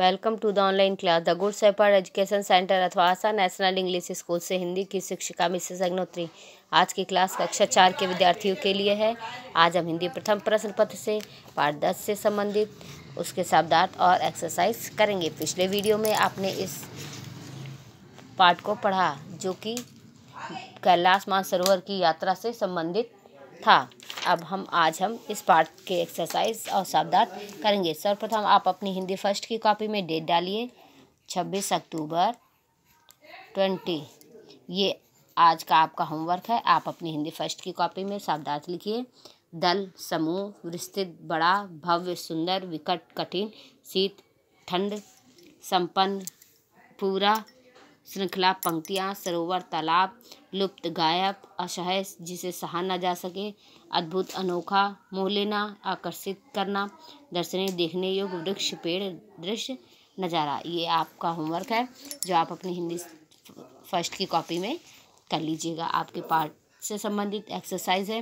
welcome to the online class the good सेपर education centre अथवा आसा नेशनल इंग्लिश स्कूल से हिंदी की शिक्षिका मिसेस अग्नोत्री आज की क्लास कक्षा चार के विद्यार्थियों के लिए है आज हम हिंदी प्रथम प्रश्न पत्र से पाठ दस से संबंधित उसके शब्दार्थ और एक्सरसाइज करेंगे पिछले वीडियो में आपने इस पाठ को पढ़ा जो कि कैलाश मानसरोवर की यात्रा से संबंधित था अब हम आज हम इस पार्ट के एक्सरसाइज और शब्दार्थ करेंगे सर्वप्रथम आप अपनी हिंदी फर्स्ट की कॉपी में डेट डालिए छब्बीस अक्टूबर ट्वेंटी ये आज का आपका होमवर्क है आप अपनी हिंदी फर्स्ट की कॉपी में शब्दार्थ लिखिए दल समूह विस्तृत बड़ा भव्य सुंदर विकट कठिन शीत ठंड संपन्न पूरा श्रृंखला पंक्तियाँ सरोवर तालाब लुप्त गायब असहय जिसे सहा ना जा सके अद्भुत अनोखा मोह लेना आकर्षित करना दर्शनीय देखने योग्य वृक्ष पेड़ दृश्य नज़ारा ये आपका होमवर्क है जो आप अपनी हिंदी फर्स्ट की कॉपी में कर लीजिएगा आपके पार्ट से संबंधित एक्सरसाइज है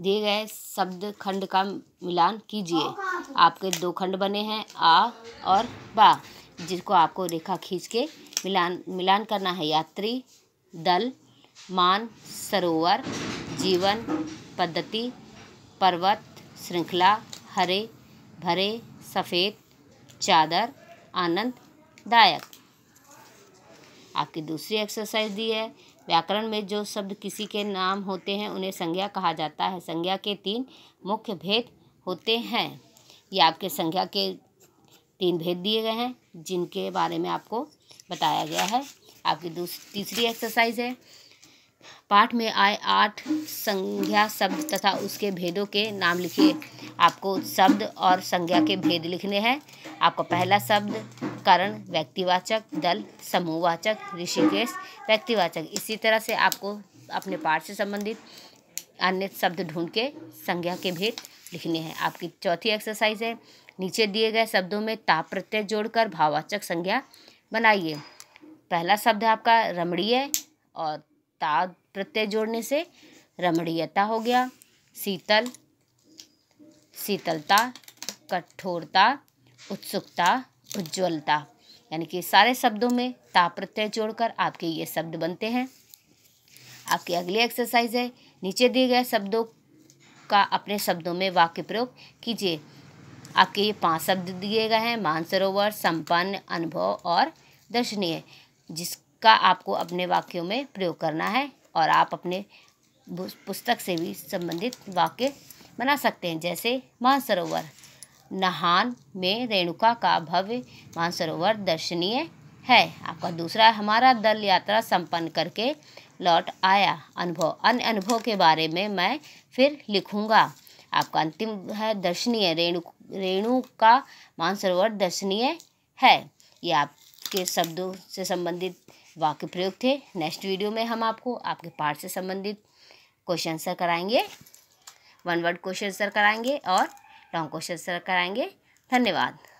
दिए गए शब्द खंड का मिलान कीजिए आपके दो खंड बने हैं आ और बा जिसको आपको रेखा खींच के मिलान मिलान करना है यात्री दल मान सरोवर जीवन पद्धति पर्वत श्रृंखला हरे भरे सफ़ेद चादर आनंददायक आपकी दूसरी एक्सरसाइज दी है व्याकरण में जो शब्द किसी के नाम होते हैं उन्हें संज्ञा कहा जाता है संज्ञा के तीन मुख्य भेद होते हैं ये आपके संज्ञा के तीन भेद दिए गए हैं जिनके बारे में आपको बताया गया है आपकी तीसरी एक्सरसाइज है पाठ में आए आठ संज्ञा शब्द तथा उसके भेदों के नाम लिखिए आपको शब्द और संज्ञा के भेद लिखने हैं आपका पहला शब्द करण व्यक्तिवाचक दल समूहवाचक ऋषिकेश व्यक्तिवाचक इसी तरह से आपको अपने पाठ से संबंधित अन्य शब्द ढूंढ के संज्ञा के भेद लिखने हैं आपकी चौथी एक्सरसाइज है नीचे दिए गए शब्दों में ताप प्रत्यय जोड़कर भाववाचक संज्ञा बनाइए पहला शब्द आपका रमणीय और ता प्रत्यय जोड़ने से रमणीयता हो गया शीतल शीतलता कठोरता उत्सुकता उज्ज्वलता यानी कि सारे शब्दों में ता प्रत्यय जोड़कर आपके ये शब्द बनते हैं आपकी अगली एक्सरसाइज है नीचे दिए गए शब्दों का अपने शब्दों में वाक्य प्रयोग कीजिए आपके ये पांच शब्द दिए गए हैं मानसरोवर संपन्न अनुभव और दर्शनीय जिसका आपको अपने वाक्यों में प्रयोग करना है और आप अपने पुस्तक से भी संबंधित वाक्य बना सकते हैं जैसे मानसरोवर नहान में रेणुका का भव्य मानसरोवर दर्शनीय है आपका दूसरा हमारा दल यात्रा संपन्न करके लौट आया अनुभव अन्य अनुभव के बारे में मैं फिर लिखूँगा आपका अंतिम है दर्शनीय रेणु रेणु का मानसरोवर दर्शनीय है ये आपके शब्दों से संबंधित वाक्य प्रयोग थे नेक्स्ट वीडियो में हम आपको आपके पाठ से संबंधित क्वेश्चन आंसर कराएंगे वन वर्ड क्वेश्चन आंसर कराएंगे और लॉन्ग क्वेश्चन आंसर कराएंगे धन्यवाद